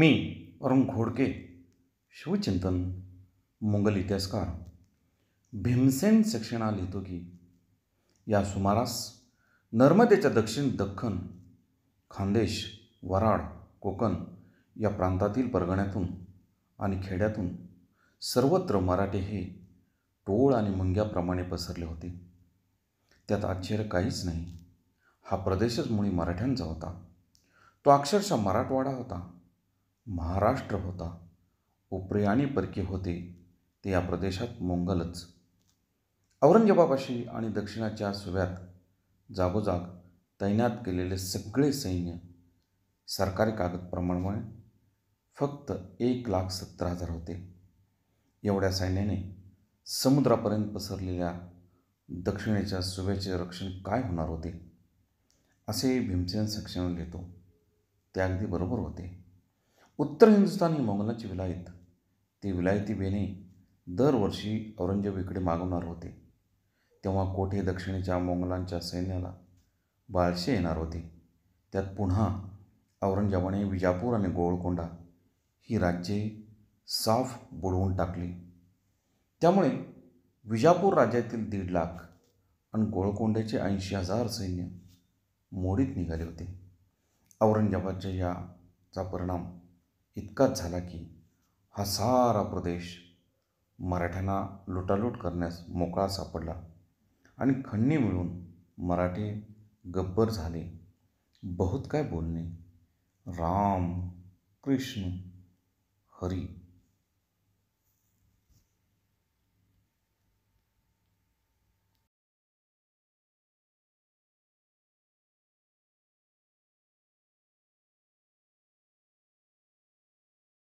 मी अरुण घोडके शिवचिंतन मुगल इतिहासकार भीमसेन सेक्शना लिहितो की या सुमारास नर्मदेच्या दक्षिण दख्खन खानदेश वराड कोकण या प्रांतातील परगण्यातून आणि खेड्यातून सर्वत्र मराठी हे टोळ आणि मुंग्याप्रमाणे पसरले होते त्यात आश्चर्य काहीच नाही हा प्रदेशच मुळी मराठ्यांचा होता तो अक्षरशः मराठवाडा होता महाराष्ट्र होता आणि परकी होते ते या प्रदेशात मोंगलच औरंगजेबापाशी आणि दक्षिणाच्या सुव्यात जागोजाग तैनात केलेले सगळे सैन्य सरकारी कागदप्रमाणे फक्त एक लाख सत्तर हजार होते एवढ्या सैन्याने समुद्रापर्यंत पसरलेल्या दक्षिणेच्या सुव्याचे रक्षण काय होणार होते असे भीमसेन सक्षम लिहितो ते अगदी बरोबर होते उत्तर हिंदुस्थान ही मोगलांची विलायत ती विलायती बेने दरवर्षी औरंगजेबाकडे मागवणार होते तेव्हा कोठे दक्षिणेच्या मोगलांच्या सैन्याला बाळशे येणार होते त्यात पुन्हा औरंगजेबाने विजापूर आणि गोळकोंडा ही राज्ये साफ बुडवून टाकली त्यामुळे विजापूर राज्यातील दीड लाख आणि गोळकोंड्याचे ऐंशी हजार सैन्य मोडीत निघाले होते औरंगजेबाच्या याचा परिणाम इतकाच झाला की हा सारा प्रदेश मराठ्यांना लुटालूट करण्यास मोकळा सापडला आणि खंडणी मिळून मराठे गब्बर झाले बहुत काय बोलणे राम कृष्ण हरी